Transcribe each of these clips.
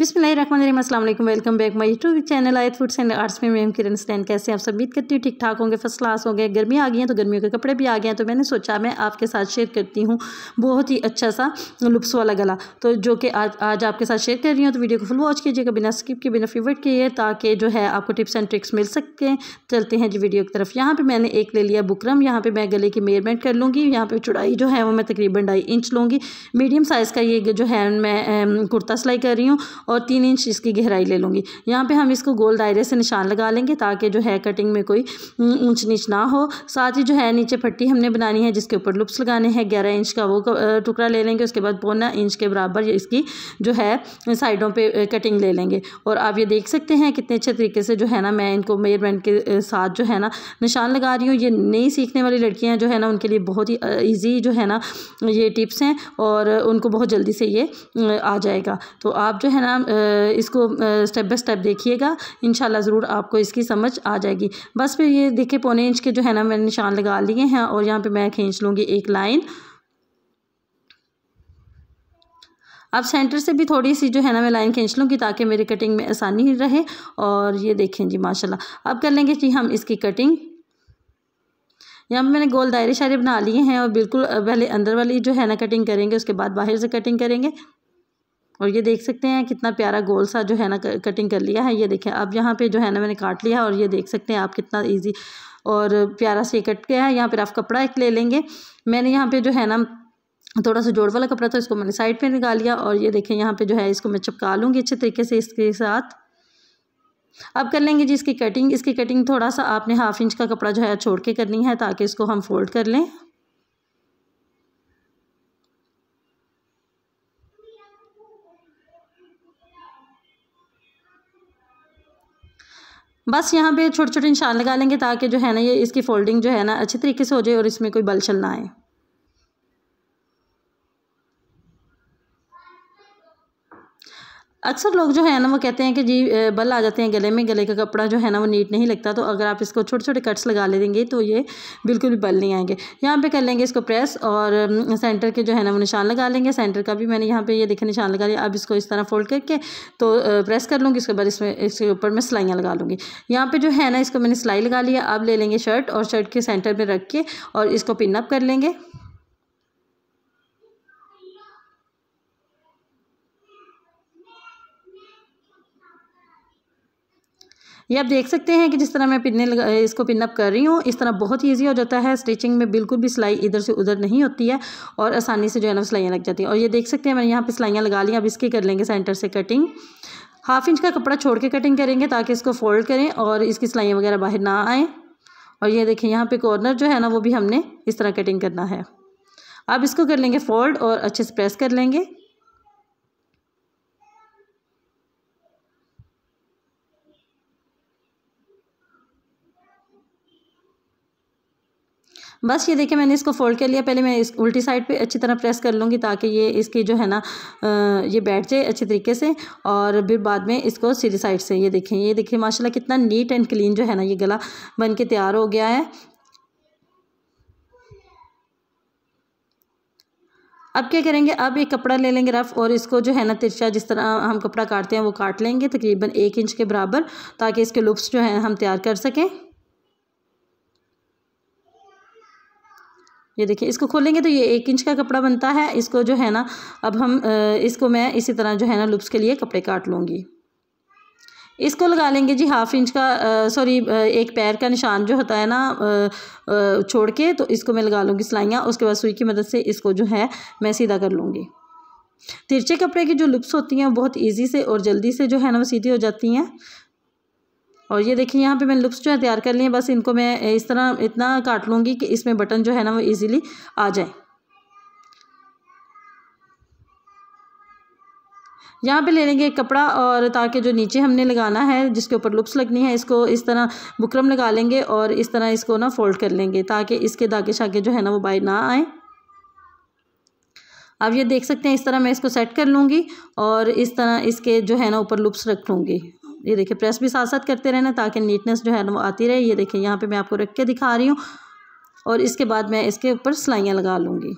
बिसमीम welcome back my YouTube channel Ayat foods and arts में ma'am Kiran स्टैन कैसे आप सब उम्मीद करती हूँ ठीक ठाक होंगे फर्स्ट क्लास हो गए गर्मी आ गई है तो गर्मियों के कपड़े भी आ गए हैं तो मैंने सोचा मैं आपके साथ शेयर करती हूँ बहुत ही अच्छा सा लुप्स वाला गला तो जो कि आज आज आपके साथ शेयर कर रही हूँ तो वीडियो को फुल वॉच कीजिएगा बिना स्किप के बिना फेवरेट किए ताकि जो है आपको टिप्स एंड ट्रिक्स मिल सकें चलते हैं जी वीडियो की तरफ यहाँ पर मैंने एक ले लिया बुकरम यहाँ पर मैं गले की मेजरमेंट कर लूँगी यहाँ पर चुड़ाई जो है वो मैं तकरीबन ढाई इंच लूँगी मीडियम साइज़ का ये जो है मैं कुर्ता सिलाई कर रही हूँ और तीन इंच इसकी गहराई ले लूँगी यहाँ पे हम इसको गोल दायरे से निशान लगा लेंगे ताकि जो है कटिंग में कोई ऊंच नीच ना हो साथ ही जो है नीचे पट्टी हमने बनानी है जिसके ऊपर लुप्स लगाने हैं ग्यारह इंच का वो टुकड़ा ले लेंगे उसके बाद पौना इंच के बराबर इसकी जो है साइडों पर कटिंग ले लेंगे और आप ये देख सकते हैं कितने अच्छे तरीके से जो है ना मैं इनको मेयरमेंट के साथ जो है ना निशान लगा रही हूँ ये नई सीखने वाली लड़कियाँ जो है ना उनके लिए बहुत ही ईजी जो है ना ये टिप्स हैं और उनको बहुत जल्दी से ये आ जाएगा तो आप जो है ना आप इसको स्टेप बाय स्टेप देखिएगा इन ज़रूर आपको इसकी समझ आ जाएगी बस फिर ये देखिए पौने इंच के जो है ना मैंने निशान लगा लिए हैं और यहाँ पर मैं खींच लूँगी एक लाइन अब सेंटर से भी थोड़ी सी जो है ना मैं लाइन खींच लूँगी ताकि मेरी कटिंग में आसानी रहे और ये देखें जी माशाल्लाह अब कर लेंगे जी हम इसकी कटिंग यहाँ पर मैंने गोल दायरे शायरे बना लिए हैं और बिल्कुल पहले अंदर वाली जो है ना कटिंग करेंगे उसके बाद बाहर से कटिंग करेंगे और ये देख सकते हैं कितना प्यारा गोल सा जो है ना कटिंग कर लिया है ये देखें अब यहाँ पे जो है ना मैंने काट लिया और ये देख सकते हैं आप कितना ईजी और प्यारा से कट गया है यहाँ पर आप कपड़ा एक ले लेंगे मैंने यहाँ पर जो है ना थोड़ा सा जोड़ वाला कपड़ा था इसको मैंने साइड पे निकाल लिया और ये देखें यहाँ पे जो है इसको मैं चिपका लूँगी अच्छे तरीके से इसके साथ अब कर लेंगे जी इसकी कटिंग इसकी कटिंग थोड़ा सा आपने हाफ इंच का कपड़ा जो है छोड़ के करनी है ताकि इसको हम फोल्ड कर लें बस यहाँ पे छोटे छोटे निशान लगा लेंगे ताकि जो है ना ये इसकी फोल्डिंग जो है ना अच्छे तरीके से हो जाए और इसमें कोई बलछल ना आए अक्सर लोग जो है ना वो कहते हैं कि जी बल आ जाते हैं गले में गले का कपड़ा जो है ना वो नीट नहीं लगता तो अगर आप इसको छोटे छोटे कट्स लगा ले देंगे तो ये बिल्कुल भी बल नहीं आएंगे यहाँ पे कर लेंगे इसको प्रेस और सेंटर के जो है ना वो निशान लगा लेंगे सेंटर का भी मैंने यहाँ पे ये देखे निशान लगा लिया अब इसको इस तरह फोल्ड करके तो प्रेस कर लूँगी इसके बाद इसमें इसके ऊपर मैं सिलाइयाँ लगा लूँगी यहाँ पर जो है ना इसको मैंने सिलाई लगा लिया अब ले लेंगे शर्ट और शर्ट के सेंटर में रख के और इसको पिनअप कर लेंगे ये आप देख सकते हैं कि जिस तरह मैं पिनने लगा इसको पिनअप कर रही हूँ इस तरह बहुत ईजी हो जाता है स्टिचिंग में बिल्कुल भी सिलाई इधर से उधर नहीं होती है और आसानी से जो है ना सिलाइयाँ लग जाती हैं और ये देख सकते हैं मैंने यहाँ पर सिलाइयाँ लगा ली अब इसके कर लेंगे सेंटर से कटिंग हाफ इंच का कपड़ा छोड़ के कटिंग करेंगे ताकि इसको फोल्ड करें और इसकी सिलाइयाँ वगैरह बाहर ना आएँ और ये देखें यहाँ पे कॉर्नर जो है ना वो भी हमने इस तरह कटिंग करना है अब इसको कर लेंगे फोल्ड और अच्छे से प्रेस कर लेंगे बस ये देखिए मैंने इसको फोल्ड कर लिया पहले मैं इस उल्टी साइड पे अच्छी तरह प्रेस कर लूँगी ताकि ये इसकी जो है ना ये बैठ जाए अच्छे तरीके से और फिर बाद में इसको सीधी साइड से ये देखें ये देखिए माशाल्लाह कितना नीट एंड क्लीन जो है ना ये गला बन के तैयार हो गया है अब क्या करेंगे अब एक कपड़ा ले लेंगे रफ़ और इसको जो है ना तिरछा जिस तरह हम कपड़ा काटते हैं वो काट लेंगे तकरीबन एक इंच के बराबर ताकि इसके लुप्स जो हैं हम तैयार कर सकें ये देखिए इसको खोलेंगे तो ये एक इंच का कपड़ा बनता है इसको जो है ना अब हम इसको मैं इसी तरह जो है ना लुप्स के लिए कपड़े काट लूँगी इसको लगा लेंगे जी हाफ इंच का सॉरी एक पैर का निशान जो होता है ना छोड़ के तो इसको मैं लगा लूँगी सिलाइयाँ उसके बाद सुई की मदद से इसको जो है मैं सीधा कर लूँगी तिरछे कपड़े की जो लुप्स होती हैं बहुत इजी से और जल्दी से जो है ना वो सीधी हो जाती हैं और ये देखिए यहाँ पे मैं लुप्स जो है तैयार कर लिए बस इनको मैं इस तरह इतना काट लूँगी कि इसमें बटन जो है ना वो ईजिली आ जाए यहाँ पे ले लेंगे कपड़ा और ताकि जो नीचे हमने लगाना है जिसके ऊपर लुप्स लगनी है इसको इस तरह बुकरम लगा लेंगे और इस तरह इसको ना फोल्ड कर लेंगे ताकि इसके धागे शागे जो है ना वो बाहर ना आए अब ये देख सकते हैं इस तरह मैं इसको सेट कर लूँगी और इस तरह इसके जो है ना ऊपर लुप्स रख लूँगी ये देखिए प्रेस भी साथ साथ करते रहना ताकि नीटनेस जो है ना वो आती रहे ये देखिए यहाँ पे मैं आपको रख के दिखा रही हूँ और इसके बाद मैं इसके ऊपर सिलाइयाँ लगा लूँगी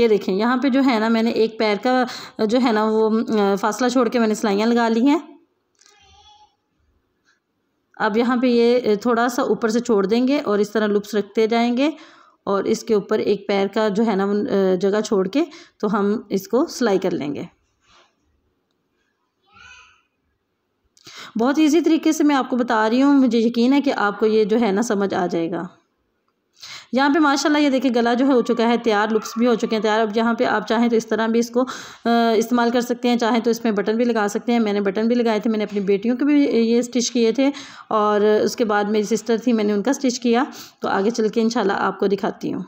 ये देखें यहाँ पे जो है ना मैंने एक पैर का जो है ना वो फासला छोड़ के मैंने सिलाइयाँ लगा ली हैं अब यहाँ पे ये थोड़ा सा ऊपर से छोड़ देंगे और इस तरह लुप्स रखते जाएंगे और इसके ऊपर एक पैर का जो है ना जगह छोड़ के तो हम इसको सिलाई कर लेंगे बहुत इजी तरीके से मैं आपको बता रही हूँ मुझे यकीन है कि आपको ये जो है ना समझ आ जाएगा यहाँ पे माशाल्लाह ये देखिए गला जो है हो चुका है तैयार लुप्स भी हो चुके हैं तैयार अब यहाँ पे आप चाहें तो इस तरह भी इसको इस्तेमाल कर सकते हैं चाहें तो इसमें बटन भी लगा सकते हैं मैंने बटन भी लगाए थे मैंने अपनी बेटियों के भी ये स्टिच किए थे और उसके बाद मेरी सिस्टर थी मैंने उनका स्टिच किया तो आगे चल के इन आपको दिखाती हूँ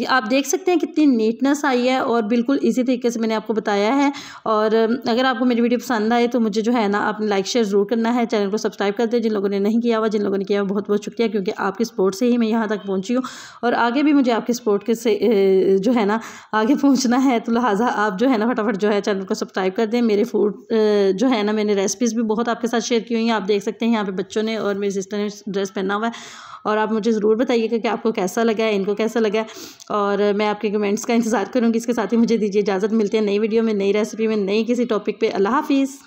ये आप देख सकते हैं कितनी नीटनेस आई है और बिल्कुल इसी तरीके से मैंने आपको बताया है और अगर आपको मेरी वीडियो पसंद आए तो मुझे जो है ना आपने लाइक शेयर ज़रूर करना है चैनल को सब्सक्राइब कर दें जिन लोगों ने नहीं किया हुआ जिन लोगों ने किया हुआ बहुत बहुत शुक्रिया क्योंकि आपकी सपोर्ट से ही मैं यहाँ तक पहुँची हूँ और आगे भी मुझे आपकी सपोर्ट के से जो है ना आगे पहुँचना है तो लिहाजा आप जो है ना फटाफट जो है चैनल को सब्सक्राइब कर दें मेरे फूड जो है ना मैंने रेसिपीज़ भी बहुत आपके साथ शेयर की हुई हैं आप देख सकते हैं यहाँ पे बच्चों ने और मेरी सिस्टर ने ड्रेस पहना हुआ है और आप मुझे ज़रूर बताइएगा कि आपको कैसा लगा है इनको कैसा लगा और मैं आपके कमेंट्स का इंतज़ार करूँगी इसके साथ ही मुझे दीजिए इजाज़त मिलती है नई वीडियो में नई रेसिपी में नई किसी टॉपिक पर अल्लाह हाफिज़